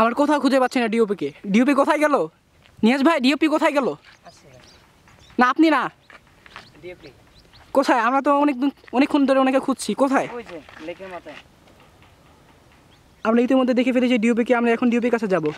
আমার কোথাও খুঁজে পাচ্ছি না ডিওপিকে ডিওপি কোথায় গেল নিয়াজ ভাই ডিওপি কোথায় গেল না আপনি না কোথায় আমরা তো অনেক অনেকক্ষণ ধরে অনেকে খুঁজছি কোথায় আমরা ইতিমধ্যে দেখে ফেলেছি ডিওপিকে আমরা এখন ডিওপির কাছে যাবো